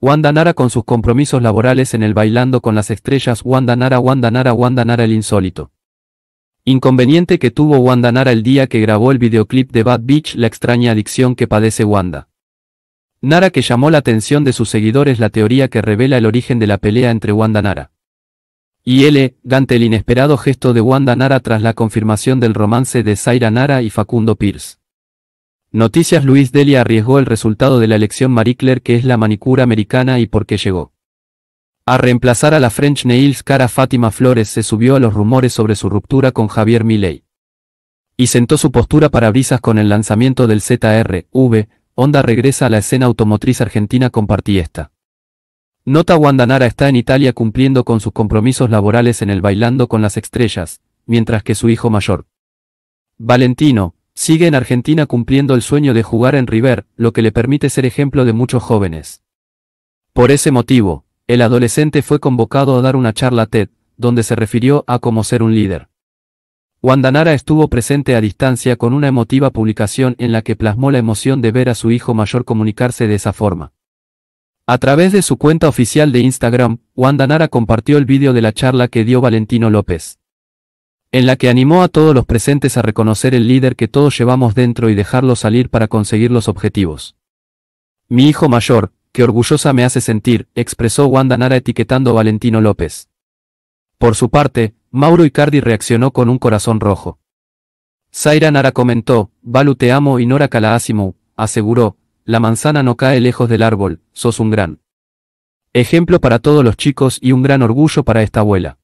Wanda Nara con sus compromisos laborales en el Bailando con las Estrellas Wanda Nara Wanda Nara Wanda Nara el insólito. Inconveniente que tuvo Wanda Nara el día que grabó el videoclip de Bad Beach la extraña adicción que padece Wanda. Nara que llamó la atención de sus seguidores la teoría que revela el origen de la pelea entre Wanda Nara. Y L. Gante el inesperado gesto de Wanda Nara tras la confirmación del romance de Zaira Nara y Facundo Pierce. Noticias Luis Delia arriesgó el resultado de la elección Marie Claire que es la manicura americana y por qué llegó. A reemplazar a la French Nails cara Fátima Flores se subió a los rumores sobre su ruptura con Javier Milei. Y sentó su postura para brisas con el lanzamiento del ZRV v Honda regresa a la escena automotriz argentina compartí esta. Nota Guandanara está en Italia cumpliendo con sus compromisos laborales en el Bailando con las Estrellas, mientras que su hijo mayor, Valentino, Sigue en Argentina cumpliendo el sueño de jugar en River, lo que le permite ser ejemplo de muchos jóvenes. Por ese motivo, el adolescente fue convocado a dar una charla TED, donde se refirió a cómo ser un líder. Guandanara estuvo presente a distancia con una emotiva publicación en la que plasmó la emoción de ver a su hijo mayor comunicarse de esa forma. A través de su cuenta oficial de Instagram, Wandanara compartió el vídeo de la charla que dio Valentino López en la que animó a todos los presentes a reconocer el líder que todos llevamos dentro y dejarlo salir para conseguir los objetivos. Mi hijo mayor, que orgullosa me hace sentir, expresó Wanda Nara etiquetando a Valentino López. Por su parte, Mauro Icardi reaccionó con un corazón rojo. Zaira Nara comentó, Balu te amo y Nora Kalaasimu, aseguró, la manzana no cae lejos del árbol, sos un gran ejemplo para todos los chicos y un gran orgullo para esta abuela.